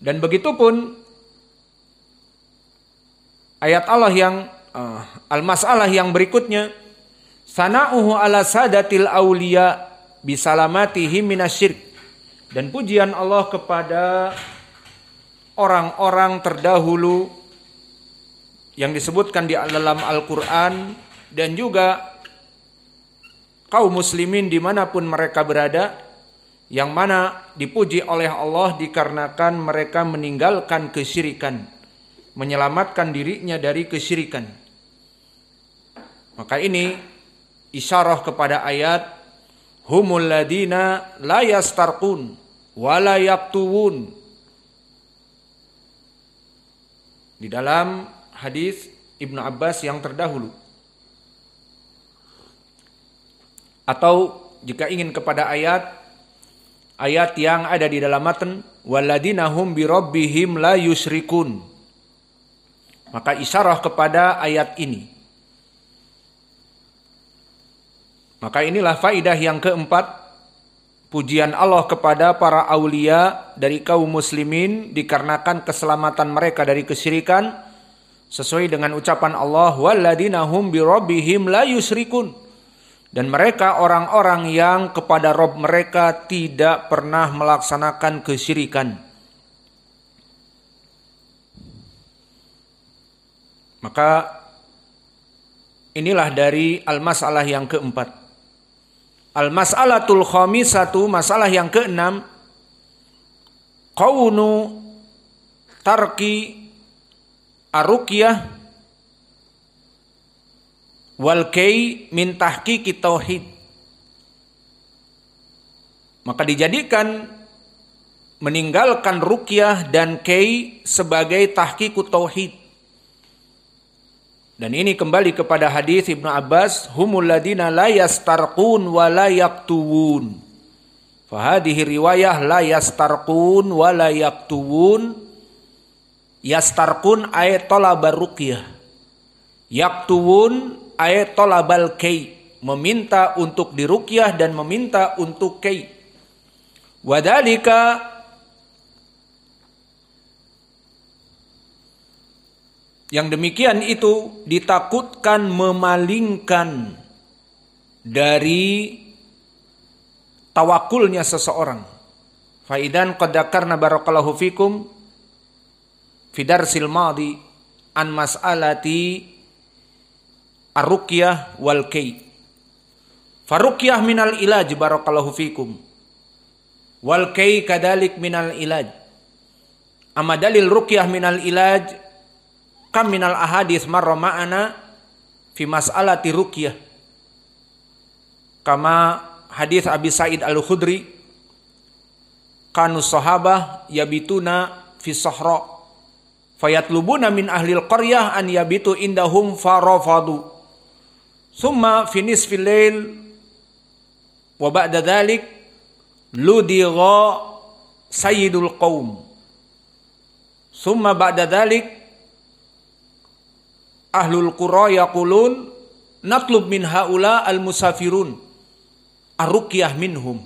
Dan begitu pun ayat Allah yang uh, al-masalah yang berikutnya sana'uhu ala sadatil aulia bisalamatihi minasyirk dan pujian Allah kepada orang-orang terdahulu yang disebutkan di dalam Al-Qur'an dan juga kaum muslimin dimanapun mereka berada yang mana dipuji oleh Allah dikarenakan mereka meninggalkan kesyirikan, menyelamatkan dirinya dari kesyirikan. Maka ini isyarah kepada ayat humul ladina la yastarqun wa la yaqtuun. Di dalam hadis Ibnu Abbas yang terdahulu. Atau jika ingin kepada ayat ayat yang ada di dalam matan waladina hum bi rabbihim la yusrikun Maka isyarah kepada ayat ini. Maka inilah faidah yang keempat pujian Allah kepada para aulia dari kaum muslimin dikarenakan keselamatan mereka dari kesyirikan sesuai dengan ucapan Allah waladina hum bi rabbihim la yusrikun dan mereka orang-orang yang kepada Rob mereka tidak pernah melaksanakan kesyirikan. Maka inilah dari al-masalah yang keempat. Al-mas'alatul satu masalah yang keenam, Kaunu tarki arukiyah wal kei min tahqiqi tauhid maka dijadikan meninggalkan rukyah dan kei sebagai tahqiqu tauhid dan ini kembali kepada hadis Ibnu Abbas humul ladina la yastarqun wa la yaktuwun fahadihi riwayah la yastarqun wa la yaktuwun yastarqun ay talabar ruqyah yaktuwun ayat tolabal kei meminta untuk dirukyah dan meminta untuk kei wadalika yang demikian itu ditakutkan memalingkan dari tawakulnya seseorang faidan qadakarna barakallahu fikum fidar silmadi an mas'alati Ar-ruqyah wal kay. Faruqyah minal ilaj barakallahu fikum. Wal kay kadalik minal ilaj. Amma dalil ruqyah minal ilaj kam minal ahadis marra ma'ana fi mas'alati ruqyah. Kama hadis Abi Said Al-Khudri kanu sahabah yabituna fi sahra fayatlubuna min al qaryah an yabitu indahum farafadu Summa finis filail wa ba'da dhalik ludigha sayyidul qaum. Summa ba'da dhalik ahlul qura yaqulun natlub min haula al musafirun arruqyah minhum.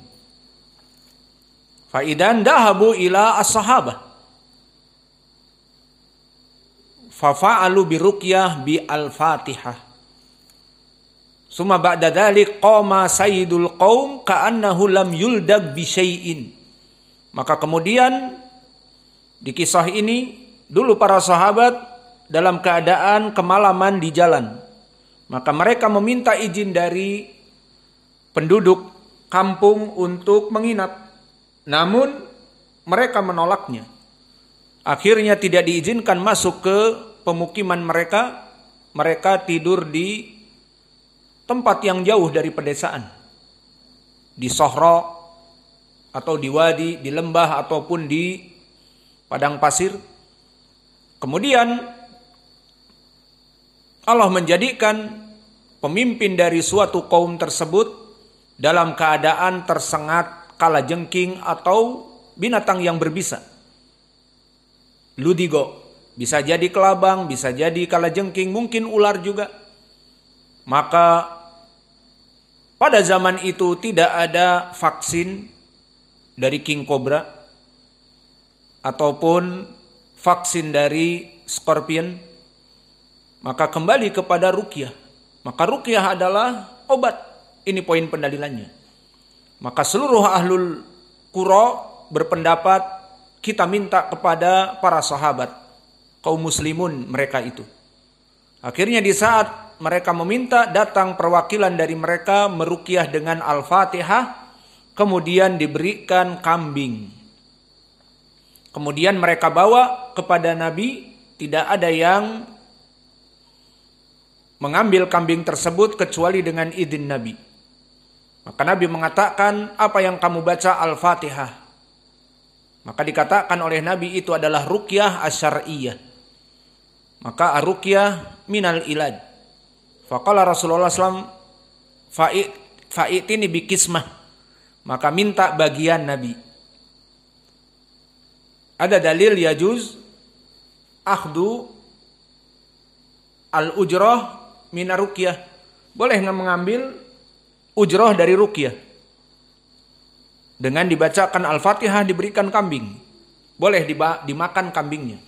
Faidan dahabu ila as-sahabah. Fafa'alu biruqyah bi al-fatihah. Suma ba'da dhalik qama sayyidul qawm ka'annahu lam yuldag bisayin. Maka kemudian di kisah ini dulu para sahabat dalam keadaan kemalaman di jalan. Maka mereka meminta izin dari penduduk kampung untuk menginap. Namun mereka menolaknya. Akhirnya tidak diizinkan masuk ke pemukiman mereka. Mereka tidur di tempat yang jauh dari pedesaan. Di sohro atau di wadi, di lembah ataupun di padang pasir. Kemudian Allah menjadikan pemimpin dari suatu kaum tersebut dalam keadaan tersengat kala jengking atau binatang yang berbisa. Ludigo, bisa jadi kelabang, bisa jadi kala jengking, mungkin ular juga maka pada zaman itu tidak ada vaksin dari King Cobra ataupun vaksin dari Scorpion. Maka kembali kepada rukyah. Maka rukyah adalah obat. Ini poin pendalilannya. Maka seluruh ahlul kuro berpendapat kita minta kepada para sahabat. Kaum muslimun mereka itu. Akhirnya di saat mereka meminta datang perwakilan dari mereka merukyah dengan Al-Fatihah, kemudian diberikan kambing. Kemudian mereka bawa kepada Nabi, tidak ada yang mengambil kambing tersebut kecuali dengan izin Nabi. Maka Nabi mengatakan, apa yang kamu baca Al-Fatihah? Maka dikatakan oleh Nabi itu adalah rukyah asyariyah. Maka rukyah minal ilad Faqala Rasulullah SAW fa'itini bikismah. Maka minta bagian Nabi. Ada dalil yajuz akhdu al-ujrah minar rukyah. Boleh mengambil ujrah dari rukyah. Dengan dibacakan Al-Fatihah diberikan kambing. Boleh dimakan kambingnya.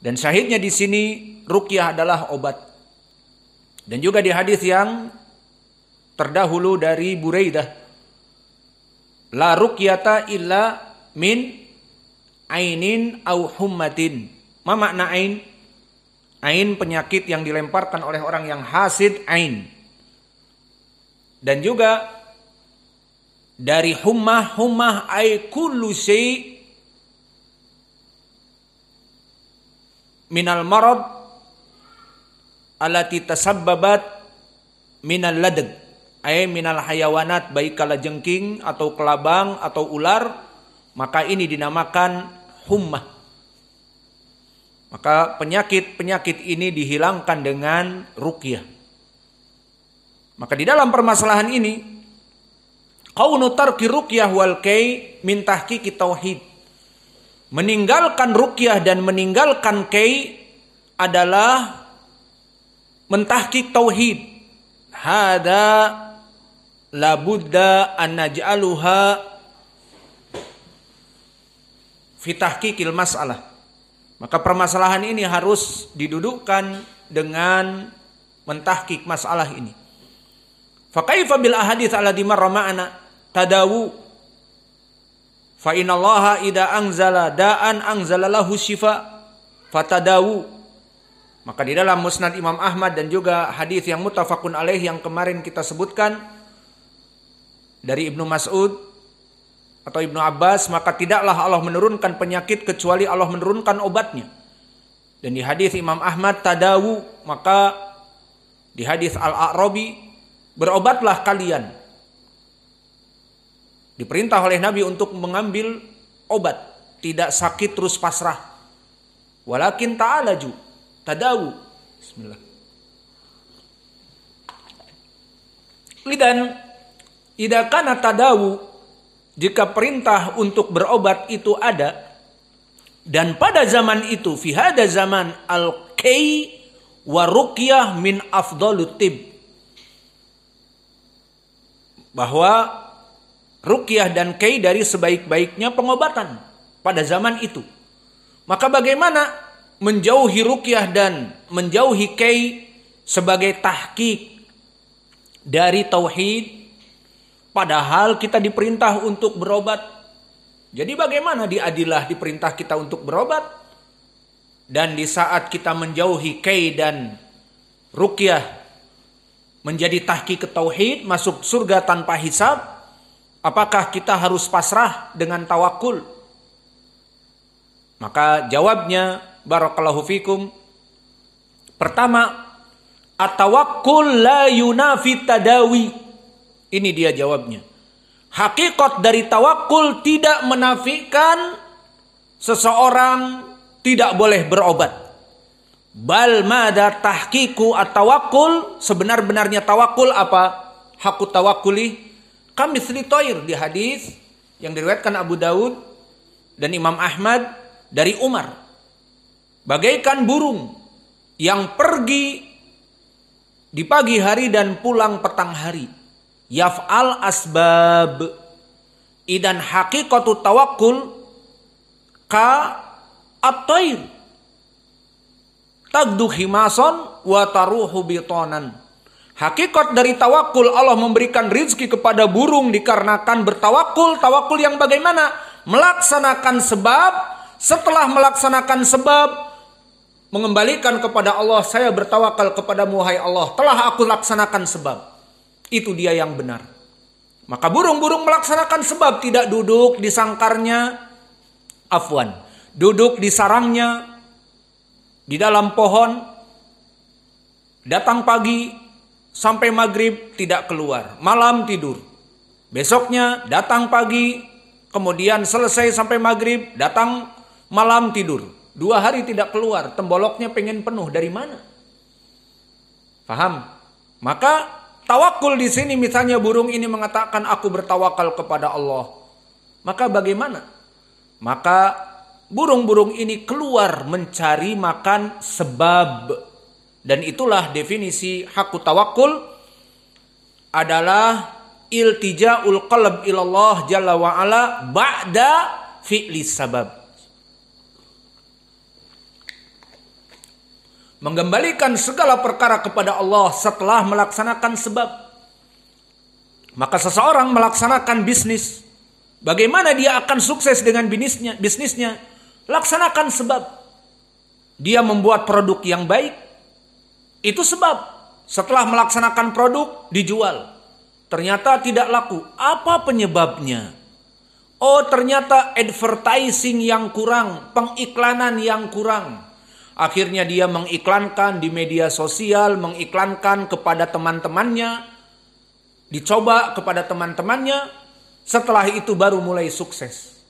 Dan syahidnya di sini rukyah adalah obat dan juga di hadis yang terdahulu dari Buraidah. La ruqyata illa min ainin au hummatin. Ma makna ain? Ain penyakit yang dilemparkan oleh orang yang hasid ain. Dan juga dari hummah hummah ai kullu syai minal marad alati tasabbabat minal ladag ay minal hayawanat baik kala jengking atau kelabang atau ular maka ini dinamakan hummah maka penyakit-penyakit ini dihilangkan dengan ruqyah maka di dalam permasalahan ini qaunu tarki ruqyah wal kay min tahqiqi tauhid meninggalkan ruqyah dan meninggalkan kay adalah mentahkik tauhid hada labudda an naj'aluha fi tahqiqil mas'alah maka permasalahan ini harus didudukkan dengan mentahkik masalah ini fa kaifa bil ahadits alladhi marra ma'ana tadawu fa inallaha idza anzala da'an anzala lahu fatadawu maka di dalam Musnad Imam Ahmad dan juga hadis yang mutafakun alaih yang kemarin kita sebutkan dari Ibnu Mas'ud atau Ibnu Abbas, maka tidaklah Allah menurunkan penyakit kecuali Allah menurunkan obatnya. Dan di hadis Imam Ahmad tadawu, maka di hadis Al-A'rabi berobatlah kalian. Diperintah oleh Nabi untuk mengambil obat, tidak sakit terus pasrah. Walakin ta'alaju, tadawu. Bismillah. Lidan, ida kana tadawu jika perintah untuk berobat itu ada dan pada zaman itu fi hada zaman al kay wa ruqyah min afdalutib bahwa ruqyah dan kay dari sebaik-baiknya pengobatan pada zaman itu maka bagaimana menjauhi rukyah dan menjauhi kei sebagai tahkik dari tauhid padahal kita diperintah untuk berobat jadi bagaimana di diperintah kita untuk berobat dan di saat kita menjauhi kei dan rukyah menjadi tahki ke tauhid masuk surga tanpa hisab apakah kita harus pasrah dengan tawakul maka jawabnya barakallahu fikum. Pertama, atawakkul la yunafi tadawi. Ini dia jawabnya. Hakikat dari tawakul tidak menafikan seseorang tidak boleh berobat. Bal mada tahkiku atawakul sebenar-benarnya tawakul apa? Hakut tawakuli kami toir di hadis yang diriwayatkan Abu Daud dan Imam Ahmad dari Umar bagaikan burung yang pergi di pagi hari dan pulang petang hari. Yaf'al asbab idan hakikatu tawakkul ka at tagdu himason wa taruhu bitonan. Hakikat dari tawakul Allah memberikan rizki kepada burung dikarenakan bertawakul. Tawakul yang bagaimana? Melaksanakan sebab, setelah melaksanakan sebab, mengembalikan kepada Allah, saya bertawakal kepada wahai Allah, telah aku laksanakan sebab. Itu dia yang benar. Maka burung-burung melaksanakan sebab tidak duduk di sangkarnya, afwan, duduk di sarangnya, di dalam pohon, datang pagi sampai maghrib tidak keluar, malam tidur. Besoknya datang pagi, kemudian selesai sampai maghrib, datang malam tidur. Dua hari tidak keluar, temboloknya pengen penuh. Dari mana? Faham? Maka tawakul di sini misalnya burung ini mengatakan aku bertawakal kepada Allah. Maka bagaimana? Maka burung-burung ini keluar mencari makan sebab. Dan itulah definisi hakku tawakul adalah iltija'ul qalb ilallah jalla wa'ala ba'da fi'lis sabab. mengembalikan segala perkara kepada Allah setelah melaksanakan sebab. Maka seseorang melaksanakan bisnis, bagaimana dia akan sukses dengan bisnisnya? Bisnisnya laksanakan sebab. Dia membuat produk yang baik, itu sebab. Setelah melaksanakan produk dijual, ternyata tidak laku. Apa penyebabnya? Oh, ternyata advertising yang kurang, pengiklanan yang kurang Akhirnya dia mengiklankan di media sosial, mengiklankan kepada teman-temannya, dicoba kepada teman-temannya, setelah itu baru mulai sukses.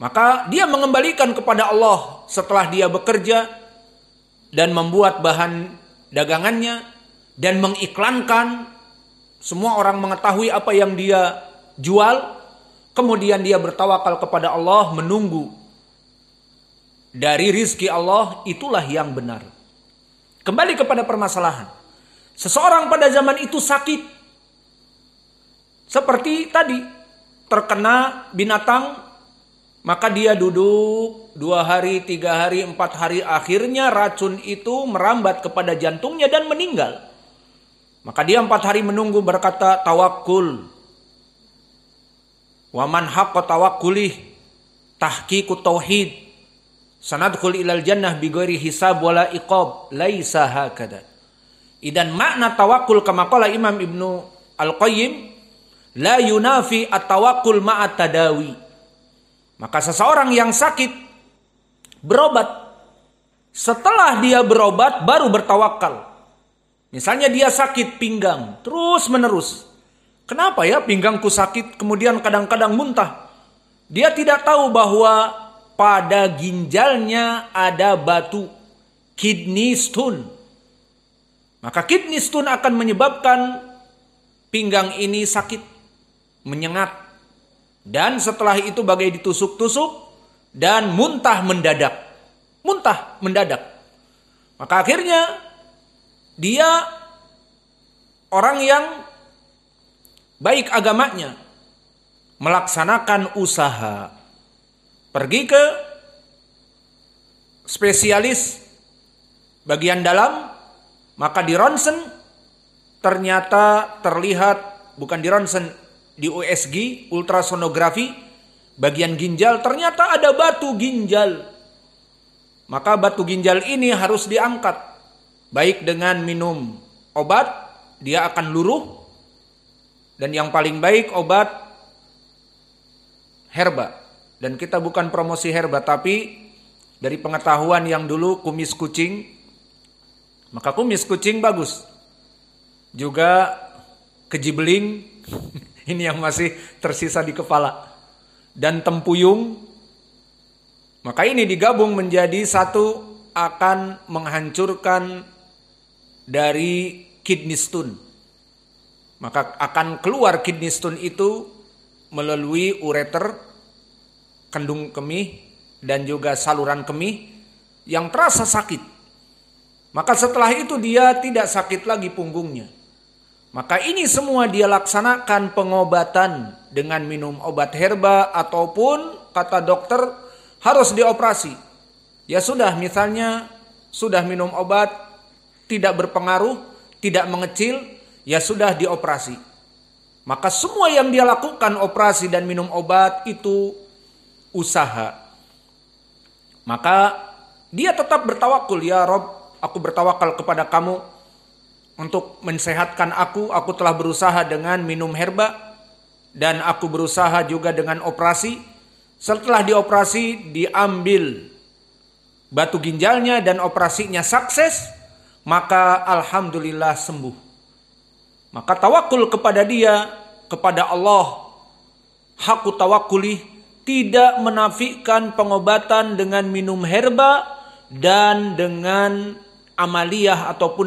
Maka dia mengembalikan kepada Allah setelah dia bekerja dan membuat bahan dagangannya dan mengiklankan semua orang mengetahui apa yang dia jual. Kemudian dia bertawakal kepada Allah menunggu dari rizki Allah itulah yang benar. Kembali kepada permasalahan. Seseorang pada zaman itu sakit. Seperti tadi, terkena binatang, maka dia duduk dua hari, tiga hari, empat hari. Akhirnya racun itu merambat kepada jantungnya dan meninggal. Maka dia empat hari menunggu berkata tawakul. Waman haqqa tawakulih, Tahkiku tauhid sanadkhul ilal jannah bigori hisab wala iqab laisa hakada idan makna tawakul kama qala Imam Ibnu Al-Qayyim la yunafi at tawakul ma'a tadawi maka seseorang yang sakit berobat setelah dia berobat baru bertawakal misalnya dia sakit pinggang terus menerus kenapa ya pinggangku sakit kemudian kadang-kadang muntah dia tidak tahu bahwa pada ginjalnya ada batu kidney stone. Maka kidney stone akan menyebabkan pinggang ini sakit, menyengat. Dan setelah itu bagai ditusuk-tusuk dan muntah mendadak. Muntah mendadak. Maka akhirnya dia orang yang baik agamanya melaksanakan usaha Pergi ke spesialis bagian dalam, maka di ronsen ternyata terlihat bukan di ronsen, di USG ultrasonografi bagian ginjal ternyata ada batu ginjal. Maka batu ginjal ini harus diangkat baik dengan minum obat dia akan luruh dan yang paling baik obat herba dan kita bukan promosi herba tapi dari pengetahuan yang dulu kumis kucing maka kumis kucing bagus. Juga kejibling ini yang masih tersisa di kepala dan tempuyung maka ini digabung menjadi satu akan menghancurkan dari kidney stone. Maka akan keluar kidney stone itu melalui ureter kendung kemih dan juga saluran kemih yang terasa sakit. Maka setelah itu dia tidak sakit lagi punggungnya. Maka ini semua dia laksanakan pengobatan dengan minum obat herba ataupun kata dokter harus dioperasi. Ya sudah misalnya sudah minum obat tidak berpengaruh, tidak mengecil, ya sudah dioperasi. Maka semua yang dia lakukan operasi dan minum obat itu usaha. Maka dia tetap bertawakul, ya Rob, aku bertawakal kepada kamu untuk mensehatkan aku, aku telah berusaha dengan minum herba dan aku berusaha juga dengan operasi. Setelah dioperasi diambil batu ginjalnya dan operasinya sukses, maka alhamdulillah sembuh. Maka tawakul kepada dia, kepada Allah, haku tawakulih tidak menafikan pengobatan dengan minum herba dan dengan amaliyah ataupun